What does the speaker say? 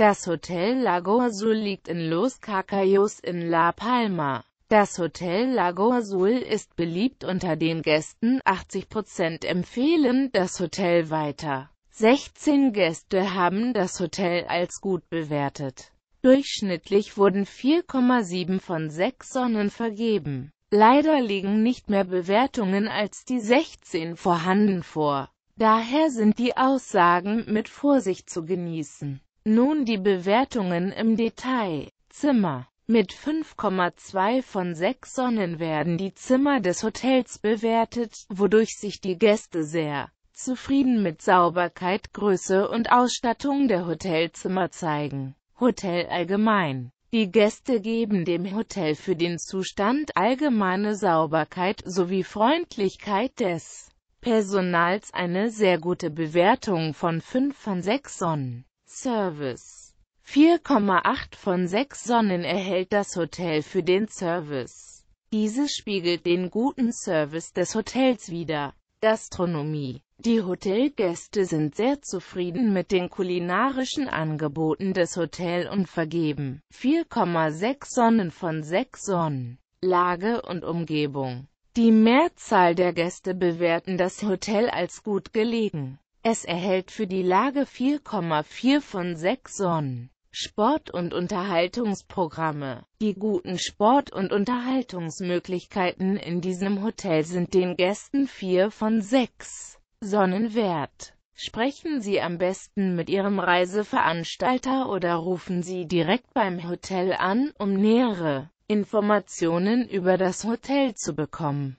Das Hotel Lago Azul liegt in Los Cacayos in La Palma. Das Hotel Lago Azul ist beliebt unter den Gästen, 80% empfehlen das Hotel weiter. 16 Gäste haben das Hotel als gut bewertet. Durchschnittlich wurden 4,7 von 6 Sonnen vergeben. Leider liegen nicht mehr Bewertungen als die 16 vorhanden vor. Daher sind die Aussagen mit Vorsicht zu genießen. Nun die Bewertungen im Detail. Zimmer. Mit 5,2 von 6 Sonnen werden die Zimmer des Hotels bewertet, wodurch sich die Gäste sehr zufrieden mit Sauberkeit, Größe und Ausstattung der Hotelzimmer zeigen. Hotel allgemein. Die Gäste geben dem Hotel für den Zustand allgemeine Sauberkeit sowie Freundlichkeit des Personals eine sehr gute Bewertung von 5 von 6 Sonnen. Service 4,8 von 6 Sonnen erhält das Hotel für den Service. Dieses spiegelt den guten Service des Hotels wider. Gastronomie Die Hotelgäste sind sehr zufrieden mit den kulinarischen Angeboten des Hotels und vergeben 4,6 Sonnen von 6 Sonnen. Lage und Umgebung die Mehrzahl der Gäste bewerten das Hotel als gut gelegen. Es erhält für die Lage 4,4 von 6 Sonnen. Sport- und Unterhaltungsprogramme Die guten Sport- und Unterhaltungsmöglichkeiten in diesem Hotel sind den Gästen 4 von 6 Sonnen wert. Sprechen Sie am besten mit Ihrem Reiseveranstalter oder rufen Sie direkt beim Hotel an, um nähere Informationen über das Hotel zu bekommen.